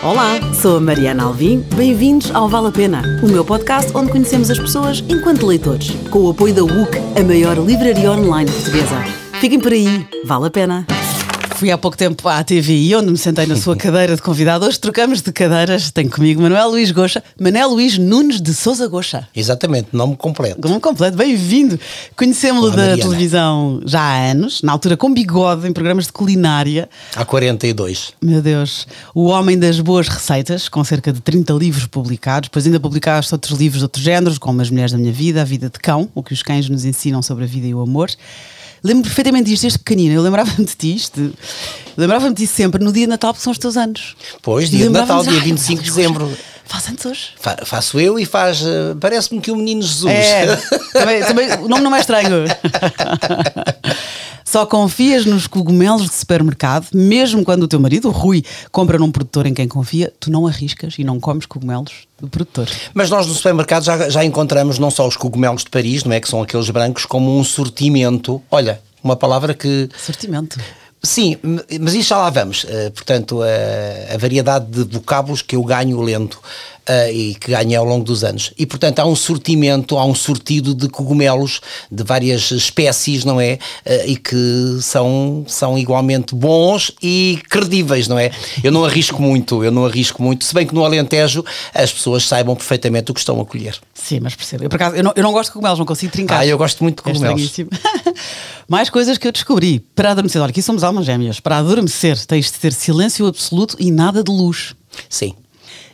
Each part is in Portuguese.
Olá, sou a Mariana Alvim. Bem-vindos ao Vale a Pena, o meu podcast onde conhecemos as pessoas enquanto leitores, com o apoio da WUC, a maior livraria online portuguesa. Fiquem por aí, vale a pena! fui há pouco tempo à TV e onde me sentei na sua cadeira de convidado. Hoje trocamos de cadeiras. Tenho comigo Manuel Luís Goxa, Manuel Luís Nunes de Souza Goxa. Exatamente, nome completo. Nome completo, bem-vindo. Conhecemos-lo da Mariana. televisão já há anos, na altura com bigode, em programas de culinária. Há 42. Meu Deus. O Homem das Boas Receitas, com cerca de 30 livros publicados. Depois ainda publicaste outros livros de outros géneros, como As Mulheres da Minha Vida, A Vida de Cão, o que os cães nos ensinam sobre a vida e o amor. Lembro-me perfeitamente disto desde pequenina. Eu lembrava-me de ti, isto. Lembrava-me de ti sempre no dia de Natal, porque são os teus anos. Pois, dia de Natal, dia 25 de dezembro. Faço anos hoje? Fa faço eu e faz. Eh, parece-me que o menino Jesus. É, também, também, o nome não é estranho. Só confias nos cogumelos de supermercado, mesmo quando o teu marido, o Rui, compra num produtor em quem confia, tu não arriscas e não comes cogumelos do produtor. Mas nós no supermercado já, já encontramos não só os cogumelos de Paris, não é? Que são aqueles brancos, como um sortimento. Olha, uma palavra que. Sortimento. Sim, mas isso já lá vamos. Uh, portanto, a, a, variedade de vocábulos que eu ganho lendo uh, e que ganha ao longo dos anos. E, portanto, há um sortimento, há um sortido de cogumelos de várias espécies, não é? Uh, e que são, são igualmente bons e credíveis, não é? Eu não arrisco muito, eu não arrisco muito, se bem que no Alentejo as pessoas saibam perfeitamente o que estão a colher. Sim, mas percebo. Eu, por acaso, eu não, eu não gosto de cogumelos, não consigo trincar. Ah, eu gosto muito de é cogumelos. É Mais coisas que eu descobri. Para adormecer, olha, aqui somos almas gêmeas. Para adormecer, tens de ter silêncio absoluto e nada de luz. Sim.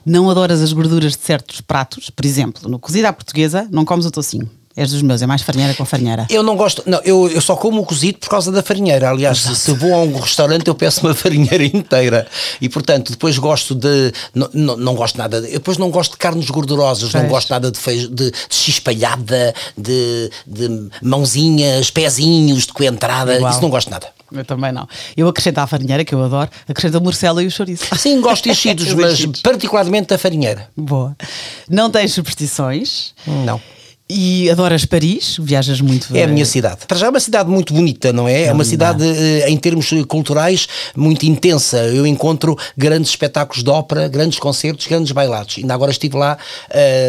Não adoras as gorduras de certos pratos, por exemplo, no cozido à portuguesa, não comes o tocinho. És dos meus, é mais farinheira com farinheira. Eu não gosto, não, eu, eu só como o cozido por causa da farinheira. Aliás, Exato. se vou a um restaurante, eu peço uma farinheira inteira. E portanto, depois gosto de. Não, não, gosto nada. De, depois não gosto de carnes gordurosas, pois. não gosto nada de, feijo, de, de chispalhada, de, de mãozinhas, pezinhos, de coentrada. Isso não gosto nada. Eu também não. Eu acrescento à farinheira, que eu adoro, acrescento a morcela e o chouriço. Sim, gosto de enchidos, mas particularmente da farinheira. Boa. Não tens superstições? Não. E adoras Paris? Viajas muito? É a minha cidade. Para já é uma cidade muito bonita, não é? É, é uma cidade, eh, em termos culturais, muito intensa. Eu encontro grandes espetáculos de ópera, grandes concertos, grandes bailados. Ainda agora estive lá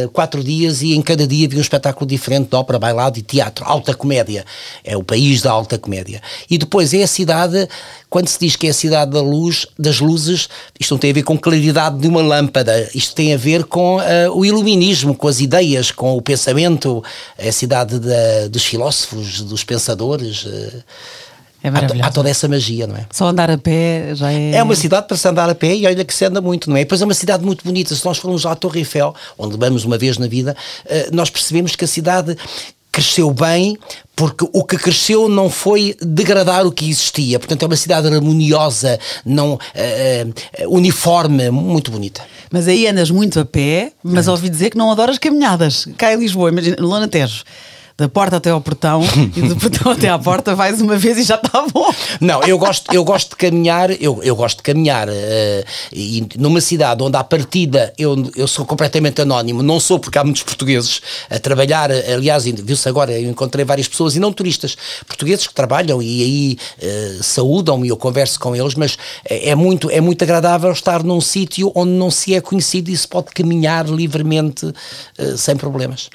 uh, quatro dias e em cada dia vi um espetáculo diferente de ópera, bailado e teatro. Alta comédia. É o país da alta comédia. E depois é a cidade, quando se diz que é a cidade da luz, das luzes, isto não tem a ver com claridade de uma lâmpada. Isto tem a ver com uh, o iluminismo, com as ideias, com o pensamento portanto, é a cidade da, dos filósofos, dos pensadores. Eh, é há, há, toda essa magia, não é? Só andar a pé já é. É uma cidade para se andar a pé e olha que se anda muito, não é? E depois é uma cidade muito bonita. Se nós formos à Torre Eiffel, onde vamos uma vez na vida, eh, nós percebemos que a cidade cresceu bem, porque o que cresceu não foi degradar o que existia. Portanto, é uma cidade harmoniosa, não uh, uh, uniforme, muito bonita. Mas aí andas muito a pé, mas é. ouvi dizer que não adoras caminhadas. Cá em Lisboa, imagina, Lona Tejo da porta até ao portão e do portão até à porta vais uma vez e já está bom. Não, eu gosto, eu gosto de caminhar, eu, eu gosto de caminhar uh, e numa cidade onde à partida eu, eu sou completamente anónimo, não sou porque há muitos portugueses a trabalhar, aliás, viu-se agora, eu encontrei várias pessoas e não turistas, portugueses que trabalham e aí uh, eh, saúdam-me, eu converso com eles, mas é, é muito, é muito agradável estar num sítio onde não se é conhecido e se pode caminhar livremente uh, sem problemas.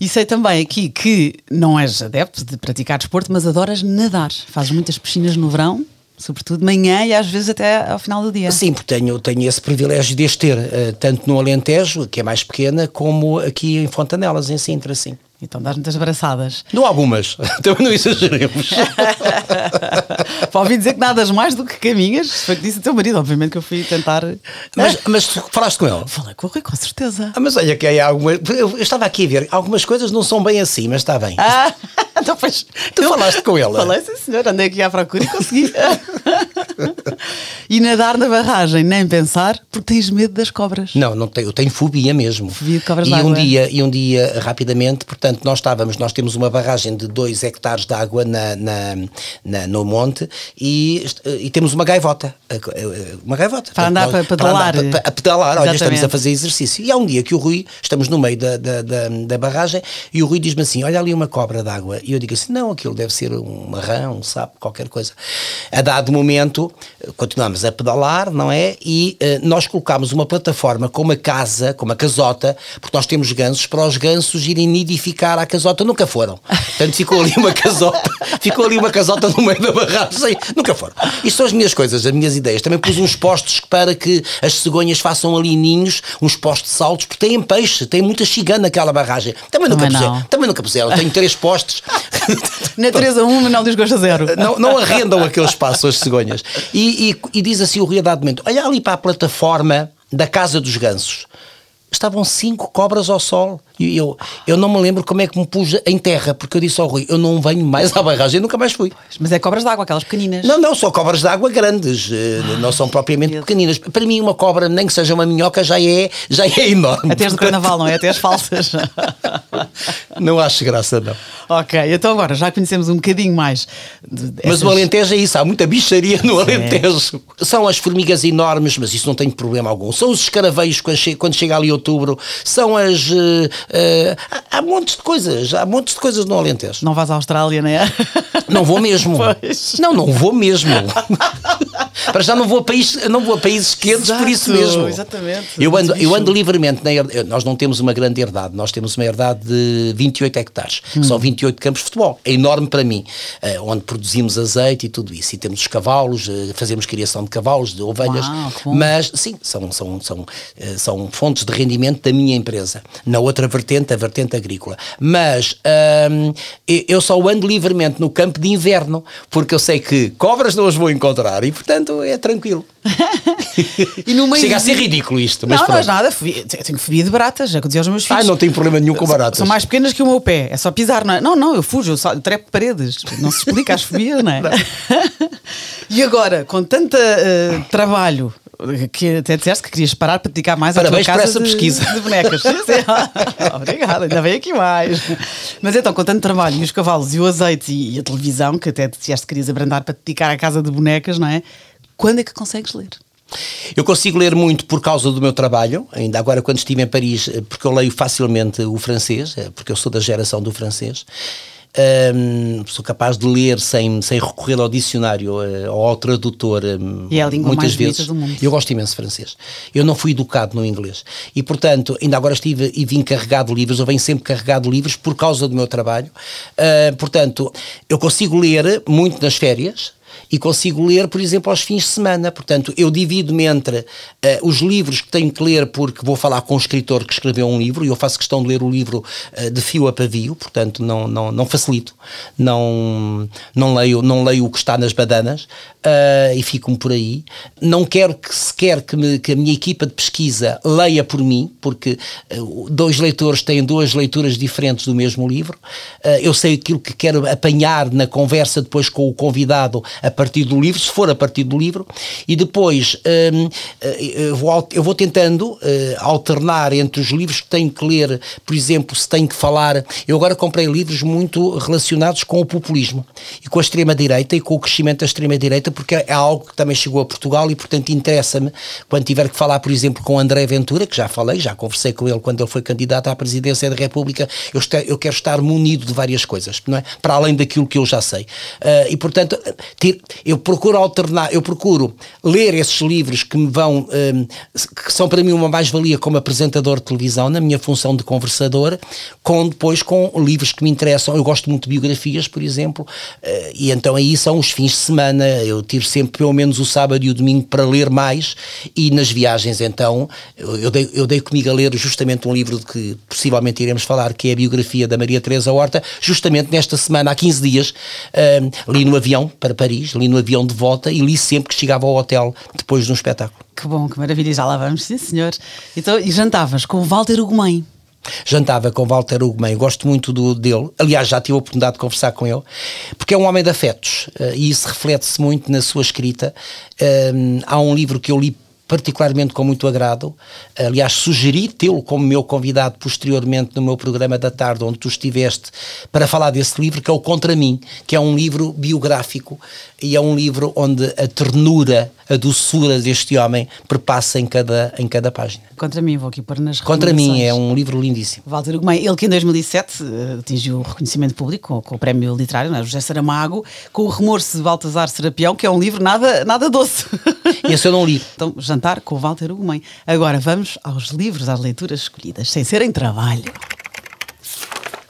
E sei também aqui que não és adepto de praticar desporto, mas adoras nadar. Fazes muitas piscinas no verão sobretudo de manhã e às vezes até ao final do dia. Sim, porque tenho, tenho esse privilégio de as ter, eh, tanto no Alentejo, que é mais pequena, como aqui em Fontanelas, em Sintra, sim. Então dás muitas braçadas. não algumas, também não exageremos. Para ouvir dizer que nadas mais do que caminhas, foi que disse o teu marido, obviamente que eu fui tentar. Mas, mas tu falaste com ele? Falei com o Rui, com certeza. Ah, mas olha que aí há alguma. Eu, estava aqui a ver, algumas coisas não são bem assim, mas está bem. Ah, então pois, tu eu, falaste com ele? Falei, sim senhor, andei aqui à procura e consegui. e nadar na barragem, nem pensar, porque tens medo das cobras. Não, não tenho, eu tenho fobia mesmo. Fobia de cobras e um água. É? dia E um dia, rapidamente, portanto Portanto, nós estávamos, nós temos uma barragem de 2 hectares de água na, na, na, no monte e, e temos uma gaivota. Uma gaivota. Para Portanto, andar nós, para pedalar. Para andar, para, pedalar, olha, estamos a fazer exercício. E há um dia que o Rui, estamos no meio da, da, da, da barragem, e o Rui diz-me assim: olha ali uma cobra d'água. E eu digo assim: não, aquilo deve ser um rã, um sapo, qualquer coisa. A dado momento, continuamos a pedalar, não é? E uh, nós colocámos uma plataforma com uma casa, com uma casota, porque nós temos gansos, para os gansos irem nidificar ficar à casota, nunca foram. Portanto, ficou ali uma casota, ficou ali uma casota no meio da barragem, nunca foram. Isto são as minhas coisas, as minhas ideias. Também pus uns postos para que as cegonhas façam ali ninhos, uns postos altos, porque têm peixe, tem muita chigana naquela barragem. Também nunca puseram, também nunca puseram. Tenho três postes. Natureza 1, um, não desgosta zero. Não, não arrendam aquele espaço, as cegonhas. E, e, e diz assim o Rio de Momento, olha ali para a plataforma da Casa dos Gansos estavam cinco cobras ao sol. E eu, eu não me lembro como é que me pus em terra, porque eu disse ao Rui: eu não venho mais à barragem, nunca mais fui. Mas é cobras d'água, aquelas pequeninas. Não, não, são cobras d'água grandes, eh, não são propriamente pequeninas. Para mim, uma cobra, nem que seja uma minhoca, já é, já é enorme. Até as do carnaval, não é? Até as falsas. não acho graça, não. Ok, então agora já conhecemos um bocadinho mais. Dessas... Mas o Alentejo é isso, há muita bicharia no Alentejo. São as formigas enormes, mas isso não tem problema algum. São os escaraveios quando chega ali outubro, são as, eh, Uh, há, há montes de coisas, há montes de coisas no Alentejo. Não vais à Austrália, não é? Não vou mesmo. Pois. Não, não vou mesmo. Para já não vou a, país, não vou a países quentes Exato, por isso mesmo. Exatamente. Eu ando, eu ando livremente. Na nós não temos uma grande herdade, nós temos uma herdade de 28 hectares, hum. são 28 campos de futebol. É enorme para mim, uh, onde produzimos azeite e tudo isso. E temos os cavalos, uh, fazemos criação de cavalos, de ovelhas. Uau, mas sim, são, são, são, uh, são fontes de rendimento da minha empresa. Na outra vertente, a vertente agrícola. Mas hum, eu só ando livremente no campo de inverno, porque eu sei que cobras não as vou encontrar e, portanto, é tranquilo. Chega a ser ridículo isto. não, não é nada. Eu tenho fobia de baratas, já é que dizia aos meus ah, filhos. Ah, não tenho problema nenhum com baratas. São mais pequenas que o meu pé, é só pisar, não é? Não, não, eu fujo, eu, só, trepo paredes. Não se explica as fobias, não é? Não. e agora, com tanto uh, eh, trabalho que até disseste que querias parar para dedicar mais Parabéns a tua casa essa de, pesquisa. de bonecas. Obrigada, ainda vem aqui mais. Mas então, com tanto trabalho e os cavalos e o azeite e a televisão, que até disseste que querias abrandar para dedicar à casa de bonecas, não é? Quando é que consegues ler? Eu consigo ler muito por causa do meu trabalho, ainda agora quando estive em Paris, eh, porque eu leio facilmente o francês, eh, porque eu sou da geração do francês. Um, sou capaz de ler sem, sem recorrer ao dicionário ou eh, ao tradutor. e é a língua muitas mais vezes. do mundo. Eu gosto imenso de francês. Eu não fui educado no inglês. E, portanto, ainda agora estive e vim carregado de livros, eu venho sempre carregado de livros por causa do meu trabalho. Uh, portanto, eu consigo ler muito nas férias, e consigo ler, por exemplo, aos fins de semana. Portanto, eu divido-me entre uh, os livros que tenho que ler porque vou falar com um escritor que escreveu um livro e eu faço questão de ler o livro uh, de fio a pavio, portanto, não, não, não facilito, não, não, leio, não leio o que está nas badanas uh, eh, e fico-me por aí. Não quero que sequer que, me, que a minha equipa de pesquisa leia por mim, porque dois leitores têm duas leituras diferentes do mesmo livro. eu sei aquilo que quero apanhar na conversa depois com o convidado, a a partir do livro, se for a partir do livro, e depois hum, eh, eu, vou, tentando eh, alternar entre os livros que tenho que ler, por exemplo, se tenho que falar. Eu agora comprei livros muito relacionados com o populismo e com a extrema-direita e com o crescimento da extrema-direita, porque é algo que também chegou a Portugal e, portanto, interessa-me quando tiver que falar, por exemplo, com André Ventura, que já falei, já conversei com ele quando ele foi candidato à presidência da República. Eu, este, eu quero estar munido de várias coisas, não é? Para além daquilo que eu já sei. Uh, e, portanto, ter, eu procuro alternar, eu procuro ler esses livros que me vão, um, que são para mim uma mais-valia como apresentador de televisão, na minha função de conversador, com depois com livros que me interessam. Eu gosto muito de biografias, por exemplo, uh, e então aí são os fins de semana. Eu tiro sempre pelo menos o sábado e o domingo para ler mais, e nas viagens então eu, eu, dei, eu dei comigo a ler justamente um livro de que possivelmente iremos falar, que é a biografia da Maria Teresa Horta, justamente nesta semana, há 15 dias, um, li no avião para Paris Paris, li no avião de volta e li sempre que chegava ao hotel depois de um espetáculo. Que bom, que maravilha, já lá vamos, sim senhor. Então, e jantavas com o Walter Ugumem? Jantava com o Walter Ugumem, gosto muito do, dele. Aliás, já tive a oportunidade de conversar com ele, porque é um homem de afetos eh, e isso reflete-se muito na sua escrita. Um, ehm, há um livro que eu li particularmente com muito agrado. Aliás, sugeri tê-lo como meu convidado posteriormente no meu programa da tarde, onde tu estiveste, para falar desse livro, que é o Contra Mim, que é um livro biográfico e é um livro onde a ternura, a doçura deste homem perpassa em cada, em cada página. Contra Mim, vou aqui pôr nas Contra Mim é um livro lindíssimo. Walter Ugumem, ele que em 2007 eh, atingiu o reconhecimento público com, com o prémio literário, não é? José Saramago, com o Remorso de Baltasar Serapião, que é um livro nada, nada doce. Esse eu não li. Então, já jantar com o Walter Ugumem. Agora vamos aos livros, às leituras escolhidas, sem serem trabalho.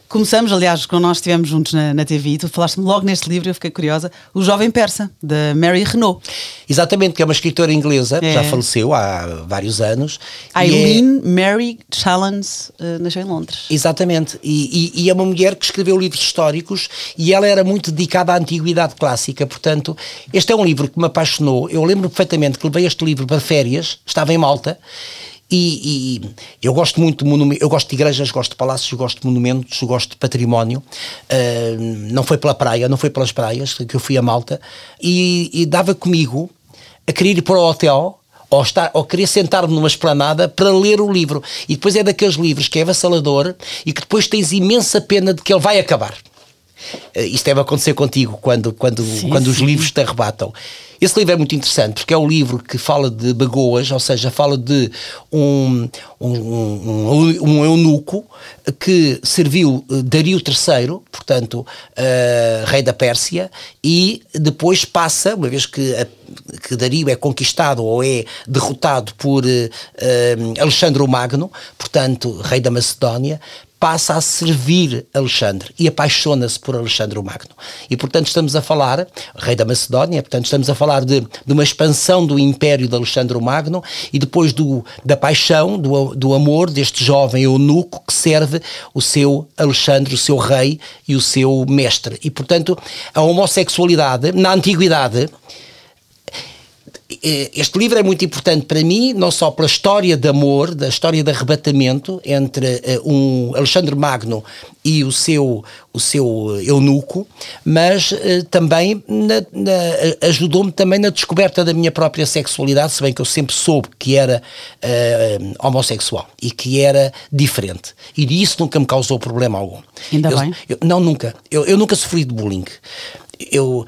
Começamos, aliás, quando nós estivemos juntos na, na TV, tu falaste-me logo neste livro, eu fiquei curiosa, O Jovem Persa, da Mary Renault. Exatamente, que é uma escritora inglesa, é. já faleceu há vários anos. Ah, Eileen é... Mary Challens uh, eh, nasceu em Londres. Exatamente, e, e, e, é uma mulher que escreveu livros históricos e ela era muito dedicada à antiguidade clássica, portanto, este é um livro que me apaixonou. Eu lembro perfeitamente que levei este livro para férias, estava em Malta, e, e, eu gosto muito de eu gosto de igrejas, gosto de palácios, gosto de monumentos, gosto de património. Uh, não foi pela praia, não foi pelas praias que eu fui a Malta e, e dava comigo a querer ir para o hotel ou, estar, ou querer sentar-me numa esplanada para ler o livro. E depois é daqueles livros que é avassalador e que depois tens imensa pena de que ele vai acabar. Eh, isto deve acontecer contigo quando, quando, sim, quando sim. os livros te arrebatam. Esse livro é muito interessante porque é um livro que fala de bagoas, ou seja, fala de um, um, um, um eunuco que serviu eh, Dario III, portanto, uh, rei da Pérsia, e depois passa, uma vez que, a, que Dario é conquistado ou é derrotado por uh, Alexandre o Magno, portanto, rei da Macedónia, passa a servir Alexandre e apaixona-se por Alexandre o Magno. E, portanto, estamos a falar, rei da Macedónia, portanto, estamos a falar de, de uma expansão do império de Alexandre o Magno e depois do, da paixão, do, do amor deste jovem eunuco que serve o seu Alexandre, o seu rei e o seu mestre. E, portanto, a homossexualidade, na Antiguidade, eh, este livro é muito importante para mim, não só pela história de amor, da história de arrebatamento entre uh, um Alexandre Magno e o seu, o seu eh, eunuco, mas uh, também ajudou-me também na descoberta da minha própria sexualidade, se bem que eu sempre soube que era uh, homossexual e que era diferente. E isso nunca me causou problema algum. Ainda eu, bem. Eu, não, nunca. Eu, eu nunca sofri de bullying. Eu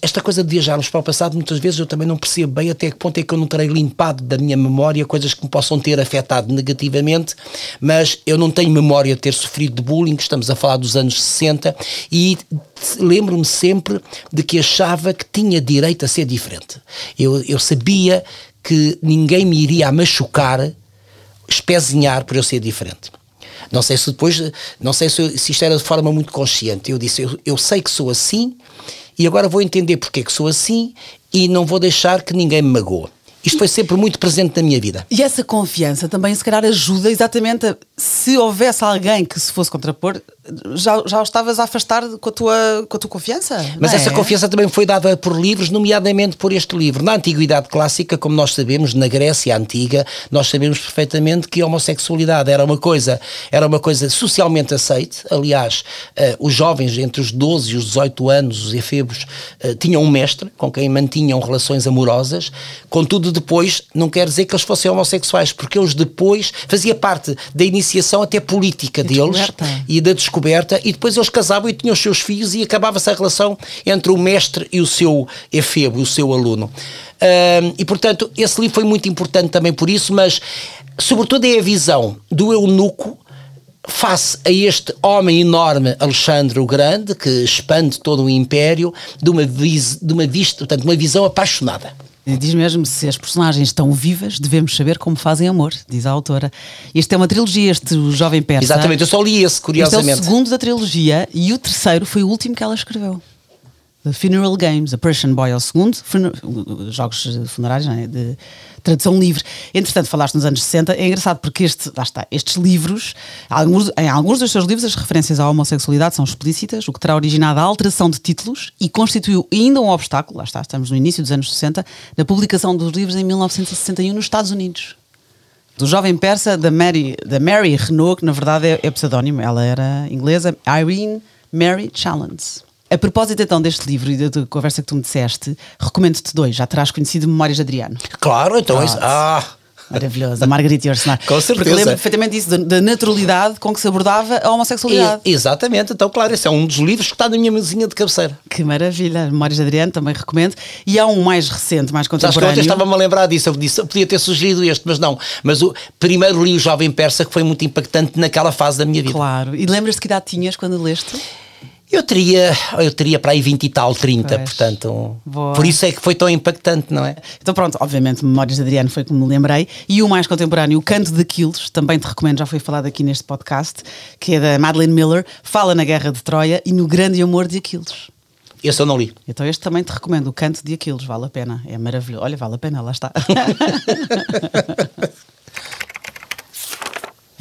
esta coisa de viajarmos para o passado, muitas vezes eu também não percebo bem até que ponto é que eu não terei limpado da minha memória coisas que me possam ter afetado negativamente, mas eu não tenho memória de ter sofrido de bullying, estamos a falar dos anos 60, e lembro-me sempre de que achava que tinha direito a ser diferente. Eu, eu sabia que ninguém me iria machucar, espezinhar por eu ser diferente. Não sei se depois, não sei se, se isto era de forma muito consciente. Eu disse, eu, eu sei que sou assim, e agora vou entender porque é que sou assim e não vou deixar que ninguém me magoe. Isto foi sempre muito presente na minha vida. E essa confiança também, se calhar, ajuda exatamente a, se houvesse alguém que se fosse contrapor, já, já estavas a afastar com a tua, com a tua confiança. Mas é? essa confiança também foi dada por livros, nomeadamente por este livro. Na Antiguidade Clássica, como nós sabemos, na Grécia Antiga, nós sabemos perfeitamente que a homossexualidade era uma coisa, era uma coisa socialmente aceite. Aliás, uh, os jovens entre os 12 e os 18 anos, os efebos, uh, tinham um mestre com quem mantinham relações amorosas. Contudo, depois, não quer dizer que eles fossem homossexuais, porque eles depois fazia parte da iniciação até política deles e da discussão descoberta e depois eles casavam e tinham os seus filhos e acabava-se a relação entre o mestre e o seu efebo, o seu aluno. e portanto, esse livro foi muito importante também por isso, mas sobretudo é a visão do eunuco face a este homem enorme, Alexandre o Grande, que expande todo um império, de uma, vis, de uma, vista portanto, uma visão apaixonada. Diz mesmo se as personagens estão vivas, devemos saber como fazem amor, diz a autora. Este é uma trilogia, este o Jovem Persa. Exatamente, eu só li esse, curiosamente. Este é o segundo da trilogia e o terceiro foi o último que ela escreveu. The Funeral Games, A Persian Boy ao segundo, jogos funerários é? de tradução livre. Entretanto, falaste nos anos 60, é engraçado porque este, lá está, estes livros, alguns, em alguns dos seus livros as referências à homossexualidade são explícitas, o que terá originado a alteração de títulos e constituiu ainda um obstáculo, lá está, estamos no início dos anos 60, na publicação dos livros em 1961 nos Estados Unidos. Do jovem persa da Mary, da Mary Renault, que na verdade é, é pseudónimo, ela era inglesa, Irene Mary Challenge. A propósito então deste livro e da conversa que tu me disseste, recomendo-te dois. Já terás conhecido Memórias de Adriano. Claro, então. é Isso, ah. Maravilhosa, Margarita Yourcenar. Com certeza. lembro perfeitamente disso, da, naturalidade com que se abordava a homossexualidade. E, exatamente, então, claro, esse é um dos livros que está na minha mesinha de cabeceira. Que maravilha, Memórias de Adriano, também recomendo. E há um mais recente, mais contemporâneo. Sabes que eu estava-me a lembrar disso, eu, disse, podia ter sugerido este, mas não. Mas o primeiro li O Jovem Persa, que foi muito impactante naquela fase da minha vida. Claro, e lembras-te que idade tinhas quando leste? Eu teria, eu teria para aí 20 e tal, 30, pois. portanto. Boa. Por isso é que foi tão impactante, não é? Então pronto, obviamente, Memórias de Adriano foi como me lembrei. E o mais contemporâneo, O Canto de Aquiles, também te recomendo, já foi falado aqui neste podcast, que é da Madeleine Miller, fala na Guerra de Troia e no grande amor de Aquiles. Esse eu não li. Então este também te recomendo, O Canto de Aquiles, vale a pena, é maravilhoso. Olha, vale a pena, lá está.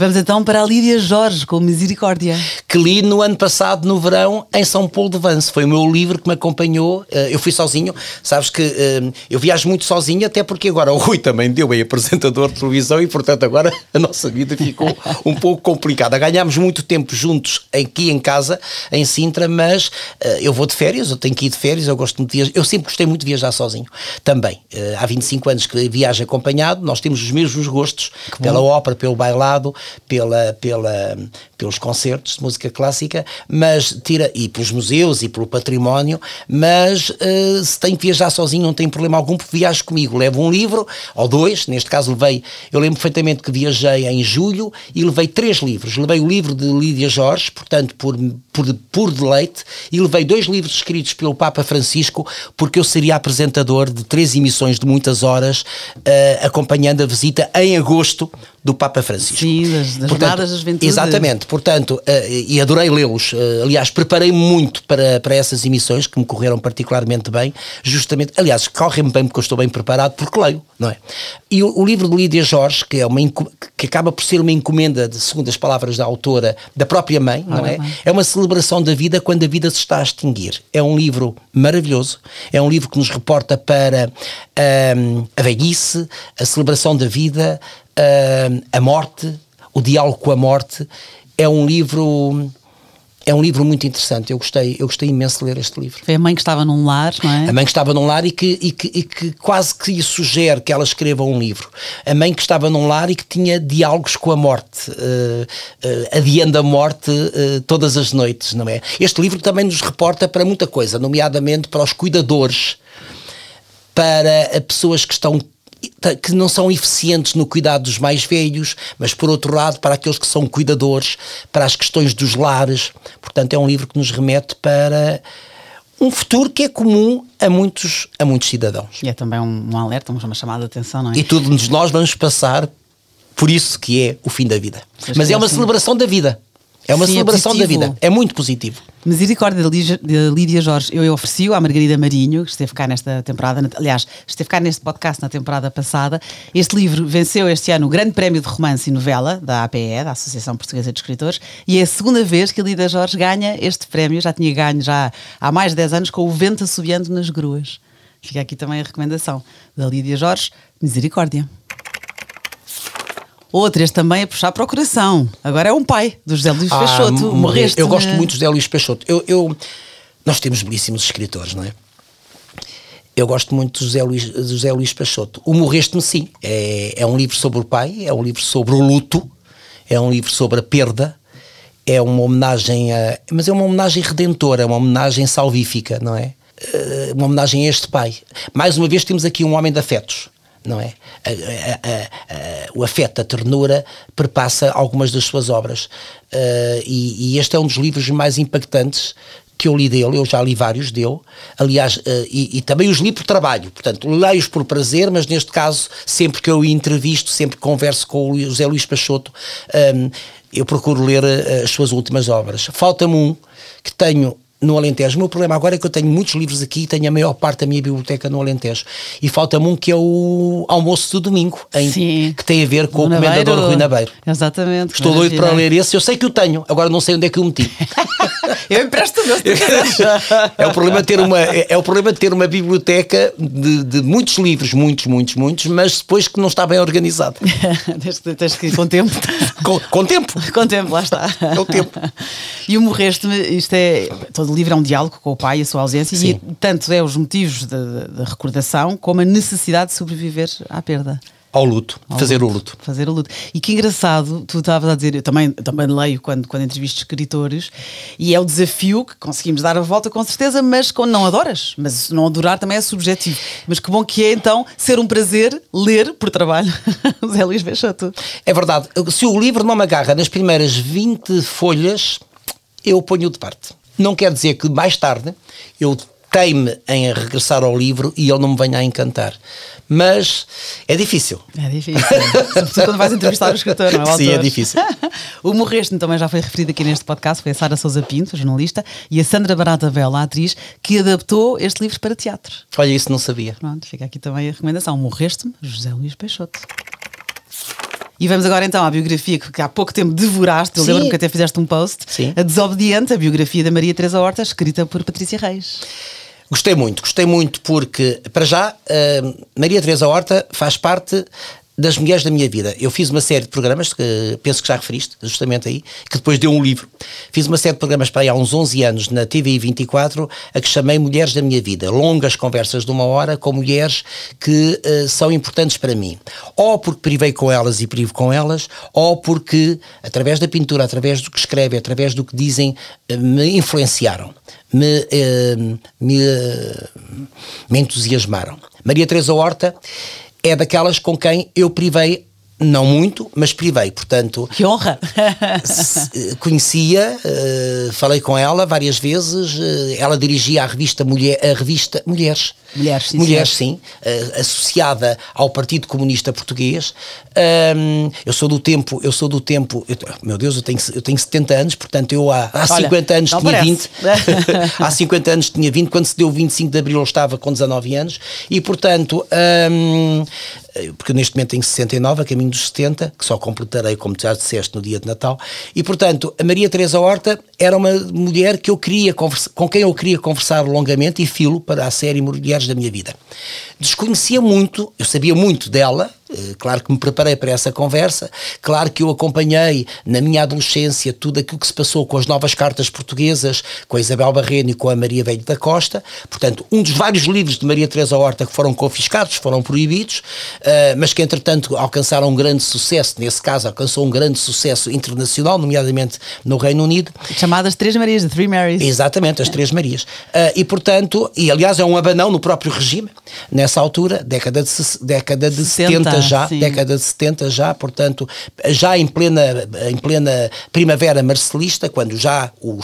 Vamos então para a Lídia Jorge, com Misericórdia. Que li no ano passado, no verão, em São Paulo de Vance. Foi o meu livro que me acompanhou. Eh, eu fui sozinho. Sabes que eh, eu viajo muito sozinho, até porque agora o Rui também deu bem apresentador de televisão e, portanto, agora a nossa vida ficou um pouco complicada. Ganhámos muito tempo juntos aqui em casa, em Sintra, mas eh, eu vou de férias, eu tenho que ir de férias, eu gosto muito de viajar. Eu sempre gostei muito de viajar sozinho, também. Há 25 anos que viajo acompanhado, nós temos os mesmos gostos, pela ópera, pelo bailado, pela, pela, pelos concertos de música clássica, mas tira e pelos museus e pelo património, mas uh, se tem que viajar sozinho não tem problema algum porque viajo comigo, levo um livro ou dois, neste caso levei, eu lembro perfeitamente que viajei em julho e levei três livros, levei o livro de Lídia Jorge, portanto por, por, por deleite, e levei dois livros escritos pelo Papa Francisco porque eu seria apresentador de três emissões de muitas horas uh, acompanhando a visita em agosto do Papa Francisco. Sim, das, das portanto, das Exatamente, portanto, uh, e adorei lê-los. Uh, aliás, preparei muito para, para essas emissões que me correram particularmente bem, justamente, aliás, correm-me bem porque eu estou bem preparado, porque leio, não é? E o, o livro de Lídia Jorge, que, é uma, que acaba por ser uma encomenda, de, segundo as palavras da autora, da própria mãe, não é? É uma celebração da vida quando a vida se está a extinguir. É um livro maravilhoso, é um livro que nos reporta para um, ehm, a velhice, a celebração da vida, uh, a morte, o diálogo com a morte, é um livro é um livro muito interessante, eu gostei, eu gostei imenso de ler este livro. Foi a mãe que estava num lar, não é? A mãe que estava num lar e que, e que, e que quase que lhe sugere que ela escreva um livro. A mãe que estava num lar e que tinha diálogos com a morte, uh, uh, adiando a morte uh, todas as noites, não é? Este livro também nos reporta para muita coisa, nomeadamente para os cuidadores, para pessoas que estão Tá, que não são eficientes no cuidado dos mais velhos, mas por outro lado para aqueles que são cuidadores, para as questões dos lares. Portanto, é um livro que nos remete para um futuro que é comum a muitos, a muitos cidadãos. E é também um, um alerta, uma chamada de atenção, não é? E todos nós vamos passar por isso que é o fim da vida. Mas é, é uma celebração da vida. É uma Sim, é celebração é da vida. É muito positivo. Misericórdia de Lídia Jorge. Eu ofereci-o à Margarida Marinho, que esteve cá nesta temporada, aliás, esteve cá neste podcast na temporada passada. Este livro venceu este ano o Grande Prémio de Romance e Novela da APE, da Associação Portuguesa de Escritores, e é a segunda vez que a Lídia Jorge ganha este prémio. Já tinha ganho já há mais de 10 anos com O Vento Assobiando nas Gruas. Fica aqui também a recomendação da Lídia Jorge. Misericórdia. Outras também a puxar para o coração. Agora é um pai do José Luís ah, Peixoto. Morreste. Eu gosto né? muito do José Luís Peixoto. Eu, eu, nós temos belíssimos escritores, não é? Eu gosto muito do José Luís, do José Luís Peixoto. O Morreste-me, sim. É, é um livro sobre o pai, é um livro sobre o luto, é um livro sobre a perda é uma homenagem a, mas é uma homenagem redentora, uma homenagem salvífica, não é? Eh, uma homenagem a este pai. Mais uma vez temos aqui um homem de afetos não é? A, a, a, o afeto, a ternura, perpassa algumas das suas obras. Uh, e, e, este é um dos livros mais impactantes que eu li dele, eu já li vários dele, aliás, uh, e, e, também os li por trabalho, portanto, leio-os por prazer, mas neste caso, sempre que eu entrevisto, sempre que converso com o José Luís Pachoto, um, eh, eu procuro ler as suas últimas obras. Falta-me um que tenho no Alentejo. O meu problema agora é que eu tenho muitos livros aqui, tenho a maior parte da minha biblioteca no Alentejo. E falta-me um que é o almoço do domingo, em, Sim. que tem a ver com o comendador Rui Nabeiro. Exatamente. Estou doido para ler esse, eu sei que o tenho, agora não sei onde é que o meti. eu empresto o meu é o problema de ter uma é, é o problema de ter uma biblioteca de, de muitos livros, muitos, muitos, muitos, mas depois que não está bem organizado. tens, que, ir com tempo. com, com tempo. Com tempo, lá está. Com tempo. E o Morreste-me, isto é todo do livro é um diálogo com o pai e a sua ausência, Sim. e tanto é os motivos da recordação como a necessidade de sobreviver à perda. Ao luto, Ao fazer luto, o luto. Fazer o luto. E que engraçado, tu estavas a dizer, eu também, também leio quando, quando entrevisto escritores, e é o desafio que conseguimos dar a volta com certeza, mas quando não adoras, mas não adorar também é subjetivo. Mas que bom que é então ser um prazer ler por trabalho Zé Luís Beixoto. É verdade, se o livro não me agarra nas primeiras 20 folhas, eu ponho de parte. Não quer dizer que mais tarde eu teime em regressar ao livro e ele não me venha a encantar. Mas é difícil. É difícil. quando vais entrevistar o escritor, não é? O Sim, é autor. é difícil. o Morreste também então, já foi referido aqui neste podcast, foi a Sara Sousa Pinto, jornalista, e a Sandra Barata Bela, a atriz, que adaptou este livro para teatro. Olha, isso não sabia. Pronto, fica aqui também a recomendação. Morreste-me, José Luís Peixoto. E vamos agora então à biografia que há pouco tempo devoraste, eu lembro-me que até fizeste um post, Sim. a Desobediente, a biografia da Maria Teresa Horta, escrita por Patrícia Reis. Gostei muito, gostei muito porque, para já, eh, Maria Teresa Horta faz parte das mulheres da minha vida. Eu fiz uma série de programas, que penso que já referiste, justamente aí, que depois deu um livro. Fiz uma série de programas para aí há uns 11 anos na TVI 24, a que chamei Mulheres da Minha Vida. Longas conversas de uma hora com mulheres que uh, são importantes para mim. Ou porque privei com elas e privo com elas, ou porque, através da pintura, através do que escrevem, através do que dizem, eh, me influenciaram, me, uh, me, me entusiasmaram. Maria Teresa Horta é daquelas com quem eu privei não muito, mas privei, portanto. Que honra! Eh, conhecia, eh, falei com ela várias vezes. Eh, ela dirigia a revista, Mulher, a revista Mulheres. Mulheres, sim. Mulheres, sim. associada ao Partido Comunista Português. eu sou do tempo, eu sou do tempo. Eu, meu Deus, eu tenho, eu tenho 70 anos, portanto, eu há, há Olha, 50 anos tinha parece. 20. há 50 anos tinha 20. Quando se deu 25 de Abril, eu estava com 19 anos. E, portanto. Eh, porque neste momento tenho 69, a caminho dos 70, que só completarei, como já disseste, no dia de Natal. E, portanto, a Maria Teresa Horta era uma mulher que eu queria com quem eu queria conversar longamente e filo para a série Mulheres da Minha Vida. Desconhecia muito, eu sabia muito dela, eh, claro que me preparei para essa conversa, claro que eu acompanhei na minha adolescência tudo aquilo que se passou com as novas cartas portuguesas, com a Isabel Barreno e com a Maria Velho da Costa. Portanto, um dos vários livros de Maria Teresa Horta que foram confiscados, foram proibidos, eh, mas que entretanto alcançaram um grande sucesso, nesse caso alcançou um grande sucesso internacional, nomeadamente no Reino Unido. Chamadas Três Marias, The Three Marys. Exatamente, as Três Marias. Eh, e portanto, e aliás é um abanão no próprio regime, nessa altura, década de, década de 70, 70 ah, já, sim. década de 70 já, portanto, já em plena, em plena primavera marcelista, quando já o,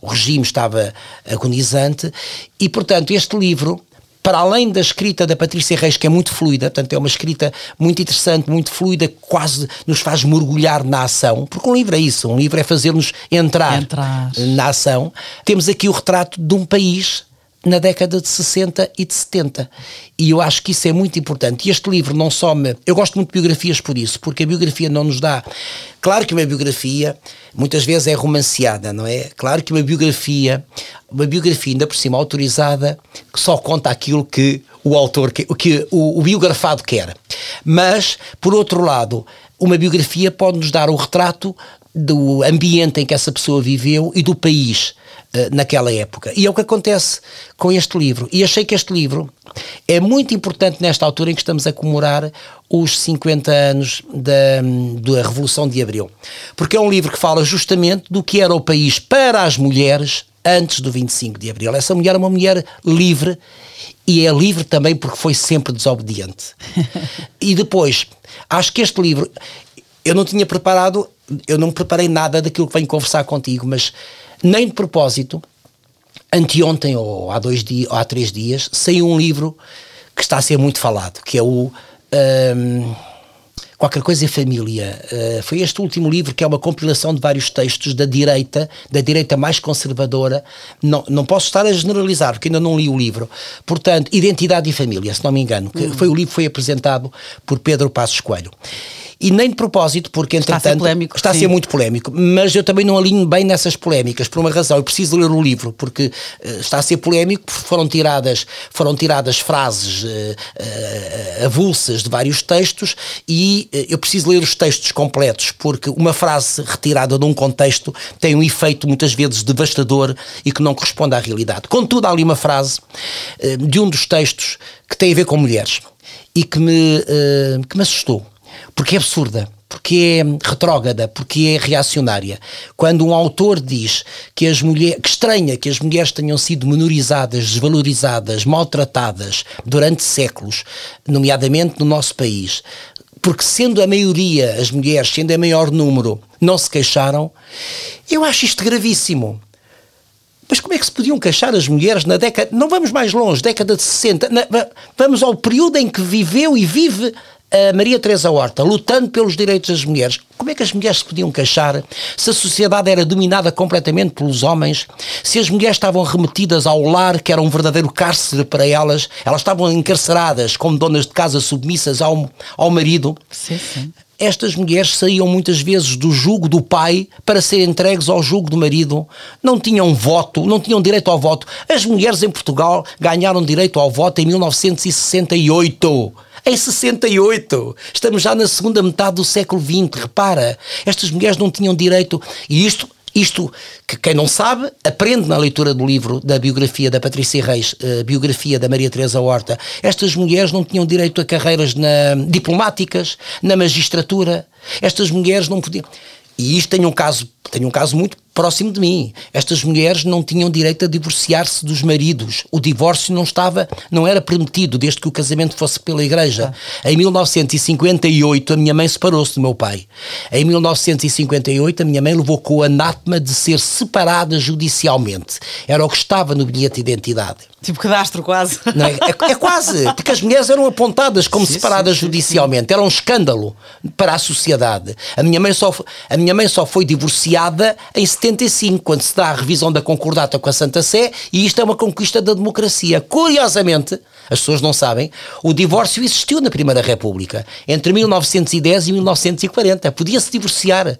o regime estava agonizante, e portanto este livro para além da escrita da Patrícia Reis, que é muito fluida, portanto é uma escrita muito interessante, muito fluida, que quase nos faz mergulhar na ação, porque um livro é isso, um livro é fazer-nos entrar, entrar, na ação. Temos aqui o retrato de um país na década de 60 e de 70. E eu acho que isso é muito importante. E este livro não só me. Eu gosto muito de biografias por isso, porque a biografia não nos dá. Claro que uma biografia muitas vezes é romanceada, não é? Claro que uma biografia, uma biografia ainda por cima autorizada, que só conta aquilo que o autor, que, que o, o biografado quer. Mas, por outro lado, uma biografia pode nos dar o retrato do ambiente em que essa pessoa viveu e do país. Eh, naquela época. E é o que acontece com este livro. E achei que este livro é muito importante nesta altura em que estamos a comemorar os 50 anos da, da Revolução de Abril. Porque é um livro que fala justamente do que era o país para as mulheres antes do 25 de Abril. Essa mulher é uma mulher livre e é livre também porque foi sempre desobediente. e depois, acho que este livro. Eu não tinha preparado, eu não preparei nada daquilo que venho conversar contigo, mas nem de propósito, anteontem ou há, dois dias, há três dias, saiu um livro que está a ser muito falado, que é o. Um, Qualquer Coisa e Família. Uh, foi este último livro que é uma compilação de vários textos da direita, da direita mais conservadora. Não, não posso estar a generalizar, porque ainda não li o livro. Portanto, Identidade e Família, se não me engano, que uhum. foi o livro que foi apresentado por Pedro Passos Coelho e nem de propósito, porque entretanto está a ser, polémico, está a ser muito polémico, mas eu também não alinho bem nessas polémicas, por uma razão, eu preciso ler o livro, porque uh, está a ser polémico, foram tiradas, foram tiradas frases uh, uh, avulsas de vários textos e eh, eu preciso ler os textos completos, porque uma frase retirada de um contexto tem um efeito muitas vezes devastador e que não corresponde à realidade. Contudo, há ali uma frase eh, de um dos textos que tem a ver com mulheres e que me, eh, que me assustou, porque é absurda porque é retrógrada, porque é reacionária. Quando um autor diz que as mulheres, que estranha que as mulheres tenham sido menorizadas, desvalorizadas, maltratadas durante séculos, nomeadamente no nosso país, porque sendo a maioria as mulheres, sendo em maior número, não se queixaram, eu acho isto gravíssimo. Mas como é que se podiam queixar as mulheres na década, não vamos mais longe, década de 60, na, vamos ao período em que viveu e vive a Maria Teresa Horta lutando pelos direitos das mulheres, como é que as mulheres se podiam queixar se a sociedade era dominada completamente pelos homens, se as mulheres estavam remetidas ao lar que era um verdadeiro cárcere para elas, elas estavam encarceradas como donas de casa submissas ao, ao marido? Sim, sim. Estas mulheres saíam muitas vezes do jugo do pai para serem entregues ao jugo do marido. Não tinham voto, não tinham direito ao voto. As mulheres em Portugal ganharam direito ao voto em 1968 em 68. Estamos já na segunda metade do século XX, repara. Estas mulheres não tinham direito, e isto isto que quem não sabe aprende na leitura do livro da biografia da Patrícia Reis, eh, biografia da Maria Teresa Horta. Estas mulheres não tinham direito a carreiras na, diplomáticas, na magistratura. Estas mulheres não podiam. E isto tem um caso, tem um caso muito próximo de mim. Estas mulheres não tinham direito a divorciar-se dos maridos. O divórcio não estava, não era permitido desde que o casamento fosse pela igreja. Ah. Em 1958 a minha mãe separou-se do meu pai. Em 1958 a minha mãe levou com o anátema de ser separada judicialmente. Era o que estava no bilhete de identidade. Tipo cadastro quase. É, é, é, quase, porque as mulheres eram apontadas como sim, separadas sim, judicialmente. Sim. Era um escândalo para a sociedade. A minha mãe só, a minha mãe só foi divorciada em 70 75, quando se dá a revisão da concordata com a Santa Sé, e isto é uma conquista da democracia. Curiosamente, as pessoas não sabem, o divórcio existiu na Primeira República, entre 1910 e 1940. Podia-se divorciar.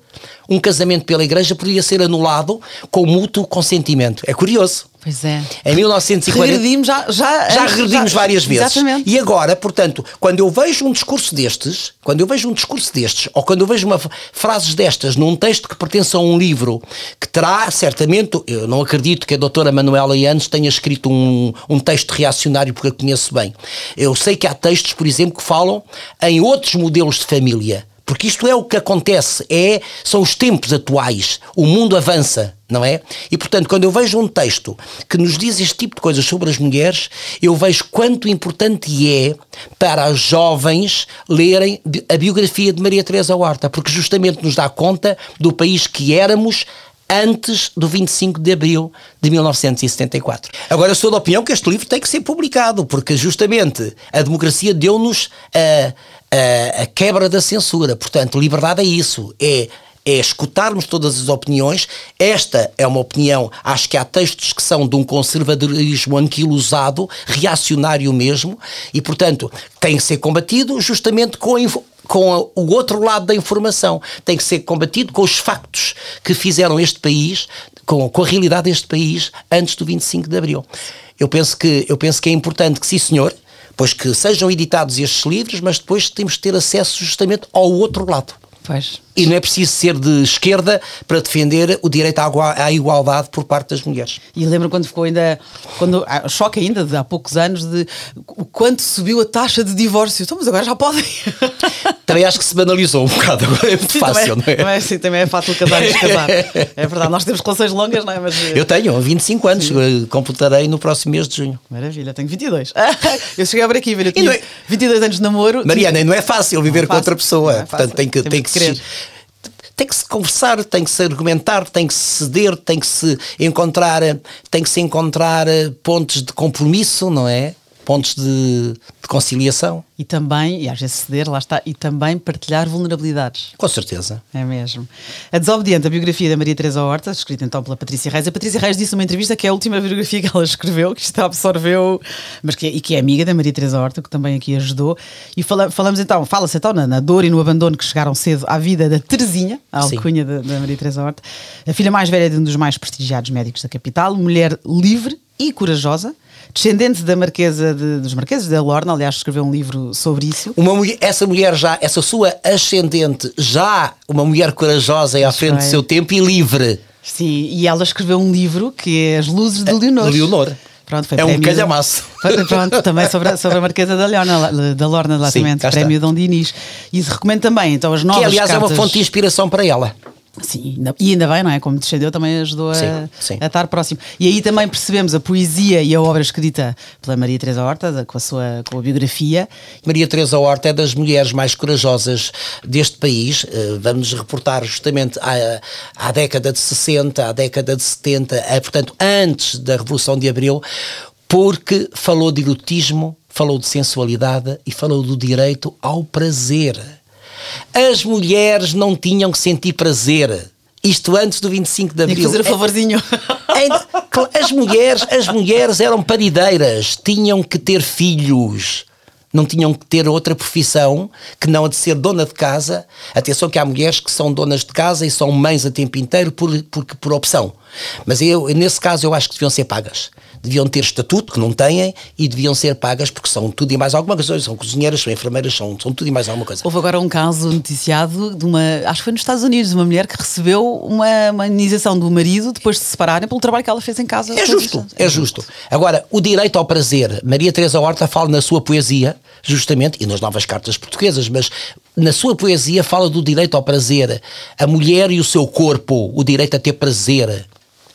Um casamento pela Igreja podia ser anulado com mútuo consentimento. É curioso. Pois é. Em 1940. Regredimos já. Já, já regredimos já, várias vezes. Exatamente. E agora, portanto, quando eu vejo um discurso destes, quando eu vejo um discurso destes, ou quando eu vejo uma, frases destas num texto que pertence a um livro, que terá certamente, eu não acredito que a doutora Manuela Yannes tenha escrito um, um texto reacionário, porque a conheço bem. Eu sei que há textos, por exemplo, que falam em outros modelos de família porque isto é o que acontece, é, são os tempos atuais, o mundo avança, não é? E portanto, quando eu vejo um texto que nos diz este tipo de coisas sobre as mulheres, eu vejo quanto importante é para as jovens lerem a biografia de Maria Teresa Horta, porque justamente nos dá conta do país que éramos antes do 25 de abril de 1974. Agora, sou da opinião que este livro tem que ser publicado, porque justamente a democracia deu-nos a. Uh, a, a quebra da censura. Portanto, liberdade é isso, é é escutarmos todas as opiniões. Esta é uma opinião, acho que há textos que são de um conservadorismo anquilosado, reacionário mesmo, e portanto tem que ser combatido justamente com a com o outro lado da informação. Tem que ser combatido com os factos que fizeram este país, com, com a realidade deste país, antes do 25 de Abril. Eu penso que, eu penso que é importante que, sim senhor, Pois que sejam editados estes livros, mas depois temos de ter acesso justamente ao outro lado. Pois e não é preciso ser de esquerda para defender o direito à igualdade por parte das mulheres. E lembro quando ficou ainda, quando, ah, choque ainda de há poucos anos, de o quanto subiu a taxa de divórcio. Então, mas agora já podem. Também acho que se banalizou um bocado, é muito sim, fácil, também, não é? Também, é sim, também é fácil casar e casar. É verdade, nós temos relações longas, não é? Mas, eh, eu tenho 25 anos, eh, computarei no próximo mês de junho. Maravilha, tenho 22. eu cheguei a aqui, velho, eu tinha é... 22 anos de namoro. Mariana, e... não é fácil viver é fácil, com outra pessoa, é portanto tem que, tem que, que tem que se conversar, tem que se argumentar, tem que se ceder, tem que se encontrar, tem que se encontrar eh, pontos de compromisso, não é? pontos de, de, conciliação. E também, e às vezes ceder, lá está, e também partilhar vulnerabilidades. Com certeza. É mesmo. A Desobediente, a biografia da Maria Teresa Horta, escrita então pela Patrícia Reis. A Patrícia Reis disse numa entrevista que é a última biografia que ela escreveu, que está absorveu, mas que, é, e que é amiga da Maria Teresa Horta, que também aqui ajudou. E fala, falamos então, fala-se então na, na, dor e no abandono que chegaram cedo à vida da Terezinha, a alcunha da, da Maria Teresa Horta, a filha mais velha de um dos mais prestigiados médicos da capital, mulher livre e corajosa, descendente da Marquesa de, dos Marqueses da Lorna, aliás, escreveu um livro sobre isso. Uma mulher, essa mulher já, essa sua ascendente, já uma mulher corajosa e é à frente do seu tempo e livre. Sim, e ela escreveu um livro que é As Luzes de é, Leonor. Leonor. Pronto, foi é prémio, um calhamaço. Pronto, também sobre a, sobre a Marquesa da, Leona, da Lorna, prémio está. Dom Dinis. E recomendo também, então, as novas Que, aliás, cartas... é uma fonte de inspiração para ela. Sim, ainda, e ainda bem, não é? Como descendeu, também ajudou a, sim, sim. a, estar próximo. E aí também percebemos a poesia e a obra escrita pela Maria Teresa Horta, com a sua com a biografia. Maria Teresa Horta é das mulheres mais corajosas deste país. Eh, vamos reportar justamente à, à década de 60, à década de 70, eh, portanto, antes da Revolução de Abril, porque falou de erotismo, falou de sensualidade e falou do direito ao prazer as mulheres não tinham que sentir prazer. Isto antes do 25 de Abril. Tem que fazer o um favorzinho. É, é, é, as mulheres, as mulheres eram parideiras, tinham que ter filhos não tinham que ter outra profissão que não a de ser dona de casa. Atenção que há mulheres que são donas de casa e são mães a tempo inteiro por, por, por opção. Mas eu, nesse caso eu acho que deviam ser pagas deviam ter estatuto, que não têm, e deviam ser pagas porque são tudo e mais alguma coisa. São cozinheiras, são enfermeiras, são, são tudo e mais alguma coisa. Houve agora um caso noticiado de uma, acho que foi nos Estados Unidos, de uma mulher que recebeu uma, uma indenização do marido depois de se separarem pelo trabalho que ela fez em casa. É justo, é, é justo. Agora, o direito ao prazer, Maria Teresa Horta fala na sua poesia, justamente, e nas novas cartas portuguesas, mas na sua poesia fala do direito ao prazer, a mulher e o seu corpo, o direito a ter prazer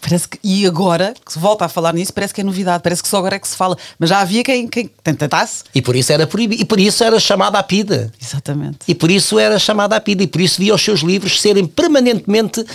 parece que, e agora que se volta a falar nisso, parece que é novidade, parece que só agora é que se fala, mas já havia quem, quem tentasse. E por isso era proibido, e por isso era chamada à PIDA. Exatamente. E por isso era chamada à PIDA, e por isso via os seus livros serem permanentemente uh,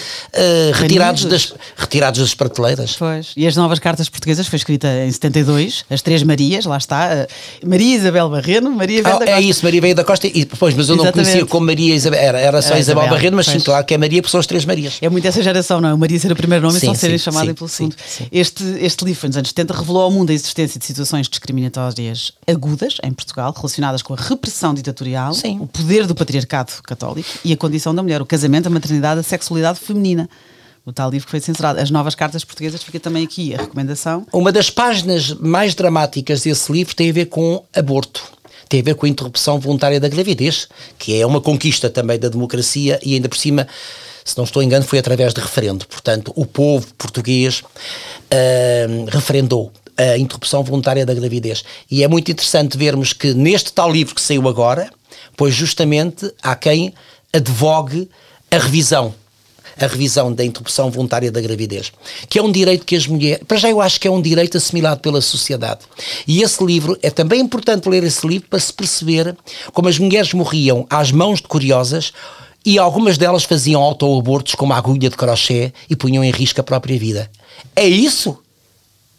retirados, das, retirados das prateleiras. Pois, e as novas cartas portuguesas foi escrita em 72, as Três Marias, lá está, uh, Maria Isabel Barreno, Maria da ah, é Costa. É isso, Maria Veio da Costa, e depois, mas eu Exatamente. não conhecia como Maria Isabel, era, era só é, Isabel, Isabel, Barreno, mas sinto lá que é Maria, porque são as Três Marias. É muito essa geração, não é? O Maria ser o primeiro nome sim, e só ser ser chamada sim, pelo segundo. Sim, sim. Este, este livro, nos anos 70, revelou ao mundo a existência de situações discriminatórias agudas em Portugal, relacionadas com a repressão ditatorial, o poder do patriarcado católico e a condição da mulher, o casamento, a maternidade, a sexualidade feminina o tal livro que foi censurado. As novas cartas portuguesas, fica também aqui a recomendação. Uma das páginas mais dramáticas desse livro tem a ver com aborto. Tem a ver com a interrupção voluntária da gravidez, que é uma conquista também da democracia e ainda por cima se não estou engano, foi através de referendo. Portanto, o povo português uh, referendou a interrupção voluntária da gravidez. E é muito interessante vermos que neste tal livro que saiu agora, pois justamente há quem advogue a revisão a revisão da interrupção voluntária da gravidez, que é um direito que as mulheres, para já eu acho que é um direito assimilado pela sociedade. E esse livro, é também importante ler esse livro para se perceber como as mulheres morriam às mãos de curiosas, e algumas delas faziam autoabortos com uma agulha de crochê e punham em risco a própria vida. É isso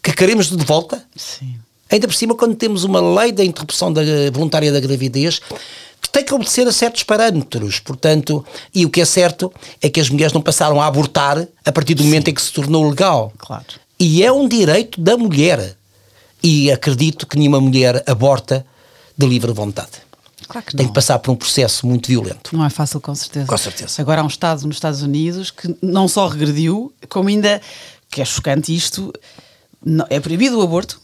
que queremos de volta? Sim. Ainda por cima, quando temos uma lei da interrupção da, voluntária da gravidez que tem que obedecer a certos parâmetros, portanto, e o que é certo é que as mulheres não passaram a abortar a partir do Sim. momento em que se tornou legal. Claro. E é um direito da mulher. E acredito que nenhuma mulher aborta de livre vontade. Claro que tem não. que passar por um processo muito violento. Não é fácil, com certeza. Com certeza. Agora há um Estado nos Estados Unidos que não só regrediu, como ainda, que é chocante isto, não, é proibido o aborto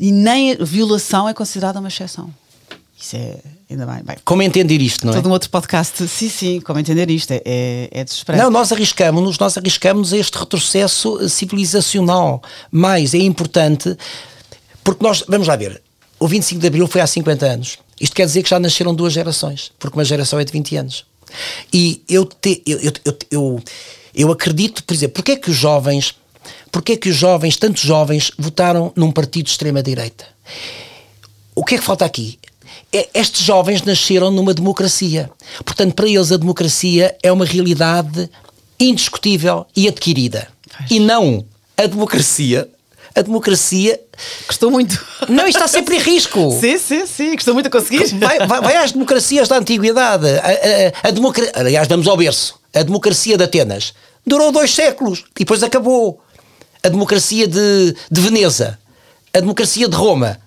e nem violação é considerada uma exceção. Isso é ainda bem, bem. como entender isto, não todo é? Todo um outro podcast. Sim, sim, como entender isto. É, é, é Não, nós arriscamos-nos, nós arriscamos-nos a este retrocesso civilizacional. Mas é importante, porque nós, vamos lá ver, o 25 de Abril foi há 50 anos. Isto quer dizer que já nasceram duas gerações, porque uma geração é de 20 anos. E eu, te, eu, eu, eu, eu acredito, por exemplo, porque é que os jovens, porque é que os jovens, tantos jovens, votaram num partido de extrema-direita? O que é que falta aqui? É, estes jovens nasceram numa democracia. Portanto, para eles a democracia é uma realidade indiscutível e adquirida. Faz. E não a democracia a democracia. Custou muito. Não, está sempre em risco. sim, sim, sim, custou muito a conseguir. Vai, vai, vai às democracias da antiguidade. A, a, a Aliás, vamos ao berço. A democracia de Atenas durou dois séculos e depois acabou. A democracia de, de Veneza, a democracia de Roma,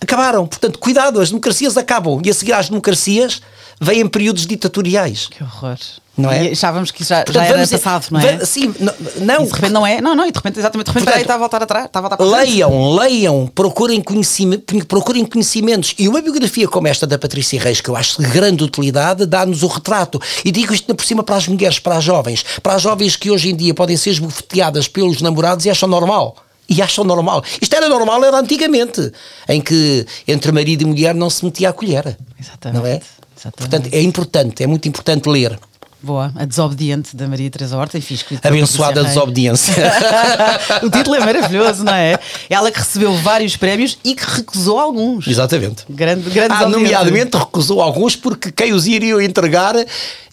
acabaram. Portanto, cuidado, as democracias acabam. E a seguir às democracias vem em períodos ditatoriais. Que horror. Não é? E achávamos que já, Portanto, já era passado, não é? Sim, não. não. de repente não é. Não, não, e de repente, exatamente, de repente Portanto, estava a voltar atrás. a voltar para leiam, leiam, procurem, conhecime procurem conhecimentos. E uma biografia como esta da Patrícia Reis, que eu acho de grande utilidade, dá-nos o retrato. E digo isto por cima para as mulheres, para as jovens. Para as jovens que hoje em dia podem ser esbofeteadas pelos namorados e acham normal e acham normal. Isto era normal, era antigamente, em que entre marido e mulher não se metia a colher. Exatamente. Não é? Exatamente. Portanto, é importante, é muito importante ler. Boa, a desobediente da Maria Teresa Horta e fiz escrito Abençoada desobediência. o título é maravilhoso, não é? Ela que recebeu vários prémios e que recusou alguns. Exatamente. Grande, grande ah, nomeadamente recusou alguns porque quem os iria entregar,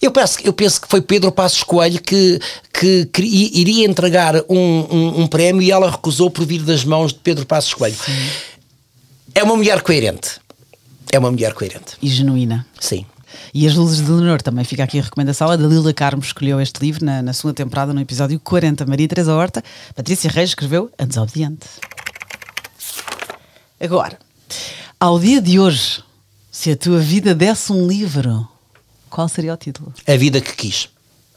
eu penso, eu penso que foi Pedro Passos Coelho que, que, que iria entregar um, um, um, prémio e ela recusou por vir das mãos de Pedro Passos Coelho. Sim. É uma mulher coerente. É uma mulher coerente. E genuína. Sim. E As Luzes de Leonor, também fica aqui a recomendação. A Dalila Carmo escolheu este livro na, na segunda temporada, no episódio 40. Maria Teresa Horta, Patrícia Reis escreveu A Desobediente. Agora, ao dia de hoje, se a tua vida desse um livro, qual seria o título? A Vida que Quis.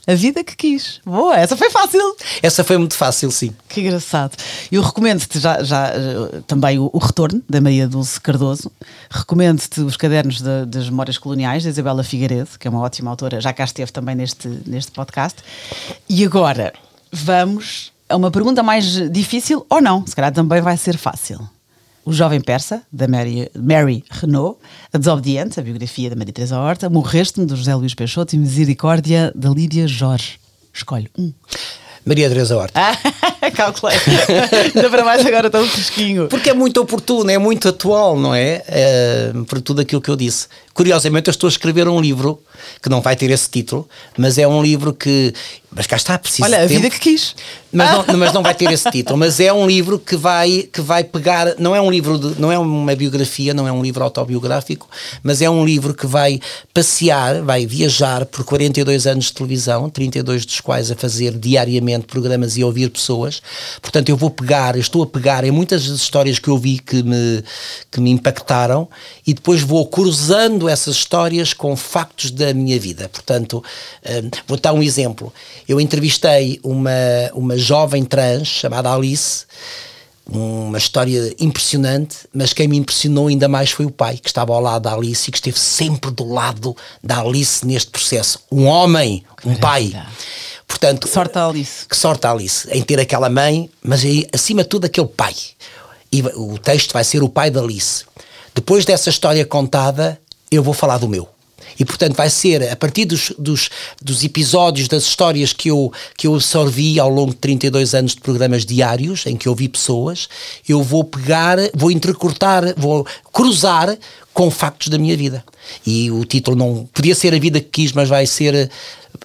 A vida que quis. Boa, essa foi fácil. Essa foi muito fácil, sim. Que engraçado. Eu recomendo-te já, já, eh, também o, o, Retorno, da Maria Dulce Cardoso. Recomendo-te os cadernos de, das Memórias Coloniais, da Isabela Figueiredo, que é uma ótima autora, já cá esteve também neste, neste podcast. E agora, vamos a uma pergunta mais difícil ou não? Se calhar também vai ser fácil. O Jovem Persa, da Mary, Mary Renault, A Desobediente, a biografia da Maria Teresa Horta, Morreste-me, do José Luís Peixoto e Misericórdia, da Lídia Jorge. Escolhe um. Maria Teresa Horta. Ah, calculei. Ainda para mais agora tão fresquinho. Porque é muito oportuno, é muito atual, não é? Uh, por tudo aquilo que eu disse. Curiosamente, eu estou a escrever um livro que não vai ter esse título, mas é um livro que. Mas cá está, preciso. Olha, a tempo, vida que quis. Mas não, mas não vai ter esse título, mas é um livro que vai, que vai pegar. Não é um livro, de, não é uma biografia, não é um livro autobiográfico, mas é um livro que vai passear, vai viajar por 42 anos de televisão, 32 dos quais a fazer diariamente programas e ouvir pessoas. Portanto, eu vou pegar, eu estou a pegar em muitas das histórias que eu vi que me, que me impactaram e depois vou cruzando essas histórias com factos da minha minha vida. Portanto, hum, vou dar um exemplo. Eu entrevistei uma, uma jovem trans chamada Alice, uma história impressionante, mas quem me impressionou ainda mais foi o pai, que estava ao lado da Alice e que esteve sempre do lado da Alice neste processo. Um homem, um pai. Portanto, que sorte a Alice. Que sorte a Alice em ter aquela mãe, mas acima de tudo aquele pai. E o texto vai ser o pai da Alice. Depois dessa história contada, eu vou falar do meu. E, portanto, vai ser a partir dos, dos, dos, episódios, das histórias que eu, que eu absorvi ao longo de 32 anos de programas diários, em que ouvi pessoas, eu vou pegar, vou intercortar, vou cruzar com factos da minha vida. E o título não podia ser A Vida que Quis, mas vai ser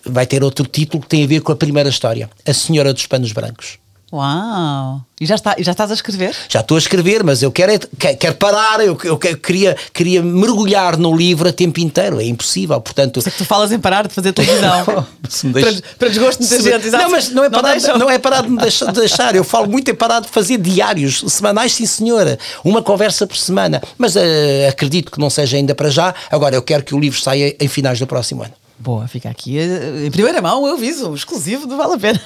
vai ter outro título que tem a ver com a primeira história, A Senhora dos Panos Brancos. Uau! E já, está, já estás a escrever? Já estou a escrever, mas eu quero, é, quero parar, eu, eu, queria, queria mergulhar no livro a tempo inteiro, é impossível, portanto... que tu falas em parar de fazer televisão. deixa... para, para desgosto de muita gente, exato. Não, mas não é parar, não, não é parar de me deixar, deixar, eu falo muito em parar de fazer diários, semanais, sim senhora, uma conversa por semana, mas uh, acredito que não seja ainda para já, agora eu quero que o livro saia em finais do próximo ano. Boa, fica aqui. Em primeira mão, eu aviso, exclusivo do Vale a Pena.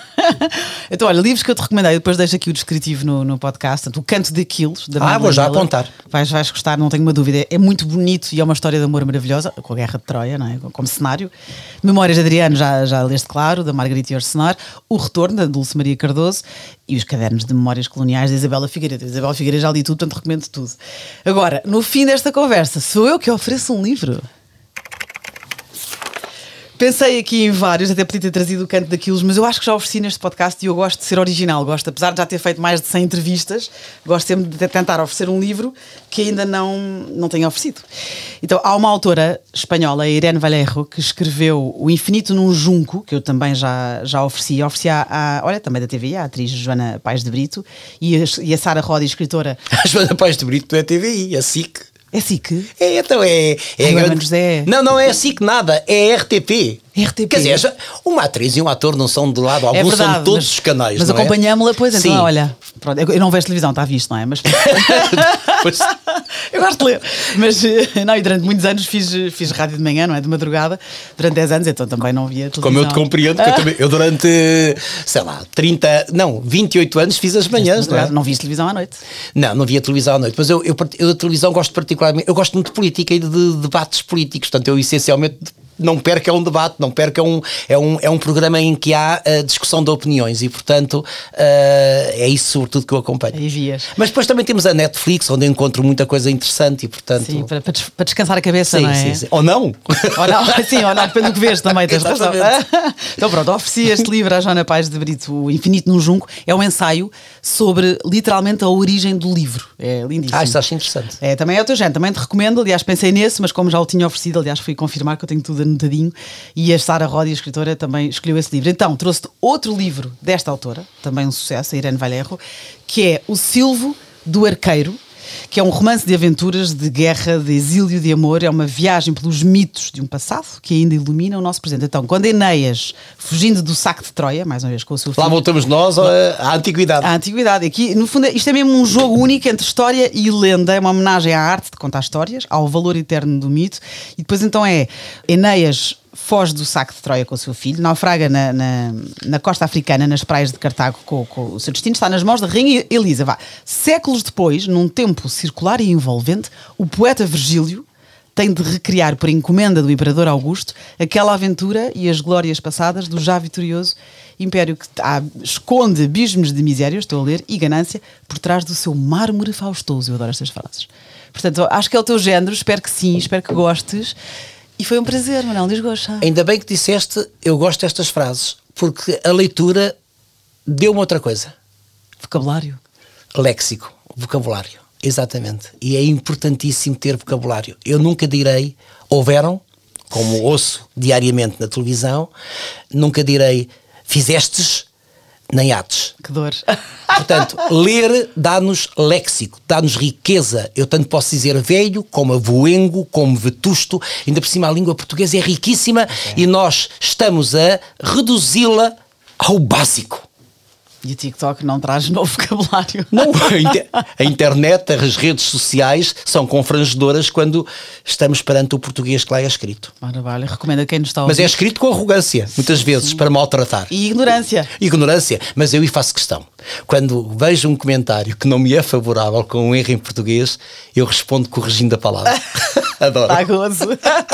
então, olha, livros que eu te recomendei, depois deixo aqui o descritivo no, no podcast, o Canto de Quilos, da Ah, vou já Miller. apontar. Vais, vais gostar, não tenho uma dúvida. É muito bonito e é uma história de amor maravilhosa, com a Guerra de Troia, não é? Como cenário. Memórias de Adriano, já, já leste, claro, da Margarita Orsenar. O Retorno, da Dulce Maria Cardoso. E os cadernos de Memórias Coloniais da Isabela Figueiredo. Isabela Figueiredo já li tudo, portanto recomendo tudo. Agora, no fim desta conversa, sou eu que ofereço um livro. Pensei aqui em vários, até podia ter trazido o canto daquilo, mas eu acho que já ofereci neste podcast e eu gosto de ser original. Gosto, apesar de já ter feito mais de 100 entrevistas, gosto sempre de tentar oferecer um livro que ainda não, não tenho oferecido. Então, há uma autora espanhola, Irene Valerro, que escreveu O Infinito num Junco, que eu também já, já ofereci. Ofereci à, olha, também da TVI, à atriz Joana Paz de Brito e a, e a Sara Roda, escritora. A Joana Paz de Brito não é TVI, a SIC. É SIC? É, então é. é Ai, grande... José. Não, não é SIC nada, é RTP. RTP. Quer dizer, é uma atriz e um ator não são de lado algum, é verdade, são todos mas, os canais. Mas acompanhámo-la, é? pois, então, Sim. olha. Pronto, eu não vejo televisão, está visto, não é? Mas. pois... Eu gosto de ler. Mas, eh, não, e durante muitos anos fiz, fiz rádio de manhã, não é? De madrugada, durante 10 anos, então também não via televisão. Como eu te compreendo, ah. eu, também, eu durante, sei lá, 30, não, 28 anos fiz as manhãs, não é? Não vias televisão à noite? Não, não via televisão à noite, mas eu, eu, eu, eu televisão gosto particularmente, eu gosto muito de política e de, de debates políticos, portanto eu essencialmente não perca é um debate, não perca é um. É um, é um programa em que há eh, discussão de opiniões e, portanto, uh, é isso sobretudo que eu acompanho. Mas depois também temos a Netflix, onde eu encontro muita coisa interessante e, portanto. Sim, para, para descansar a cabeça, sim, não é? Sim, sim. Ou não? Ou não, sim, ou não, depende do que vês também. Tens razão. então, pronto, ofereci este livro à Joana Paz de Brito, O Infinito no Junco. É um ensaio sobre literalmente a origem do livro. É lindíssimo. Ah, isso acho interessante. É, também é o teu género, também te recomendo. Aliás, pensei nesse, mas como já o tinha oferecido, aliás, fui confirmar que eu tenho tudo anotadinho, e a Sara Rodi, a escritora, também escolheu esse livro. Então, trouxe-te outro livro desta autora, também um sucesso, a Irene Valerro, que é O Silvo do Arqueiro, que é um romance de aventuras, de guerra, de exílio, de amor, é uma viagem pelos mitos de um passado que ainda ilumina o nosso presente. Então, quando Eneias, fugindo do saco de Troia, mais uma vez com o seu filho, Lá voltamos nós à antiguidade. À antiguidade. Aqui, no fundo, isto é mesmo um jogo único entre história e lenda, é uma homenagem à arte de contar histórias, ao valor eterno do mito, e depois então é Eneias foge do saco de Troia com o seu filho, naufraga na, na, na costa africana, nas praias de Cartago, com, com, o seu destino está nas mãos da Rainha Elisa. Vá. Séculos depois, num tempo circular e envolvente, o poeta Virgílio tem de recriar, por encomenda do Imperador Augusto, aquela aventura e as glórias passadas do já vitorioso império que ah, esconde abismos de miséria, estou a ler, e ganância por trás do seu mármore faustoso. Eu adoro estas frases. Portanto, acho que é o teu género, espero que sim, espero que gostes. E foi um prazer, Manuel Luís Ainda bem que disseste, eu gosto destas frases, porque a leitura deu-me outra coisa. Vocabulário. Léxico, vocabulário, exatamente. E é importantíssimo ter vocabulário. Eu nunca direi, houveram, como ouço diariamente na televisão, nunca direi, fizestes, nem atos. Que dor. Portanto, ler dá-nos léxico, dá-nos riqueza. Eu tanto posso dizer velho, como avoengo, como vetusto. Ainda por cima, a língua portuguesa é riquíssima e nós estamos a reduzi-la ao básico. E o TikTok não traz novo vocabulário. Não, a, internet, as redes sociais são confrangedoras quando estamos perante o português que lá é escrito. Maravilha, recomendo a quem nos está a ouvir. Mas é escrito com arrogância, muitas vezes, para maltratar. E ignorância. ignorância, mas eu e faço questão. Quando vejo um comentário que não me é favorável com um erro em português, eu respondo corrigindo a palavra. Adoro. Está gozo.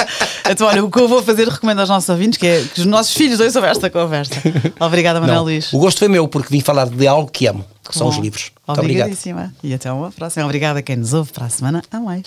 então, olha, o que eu vou fazer, recomendo aos nossos ouvintes, que é que os nossos filhos ouçam esta conversa. Obrigada, Manuel Luís. O gosto foi é meu, porque vim falar de algo que amo, que Bom, são os livros. Muito obrigadíssima. E até uma próxima. Obrigada a quem nos ouve para a semana. A mais.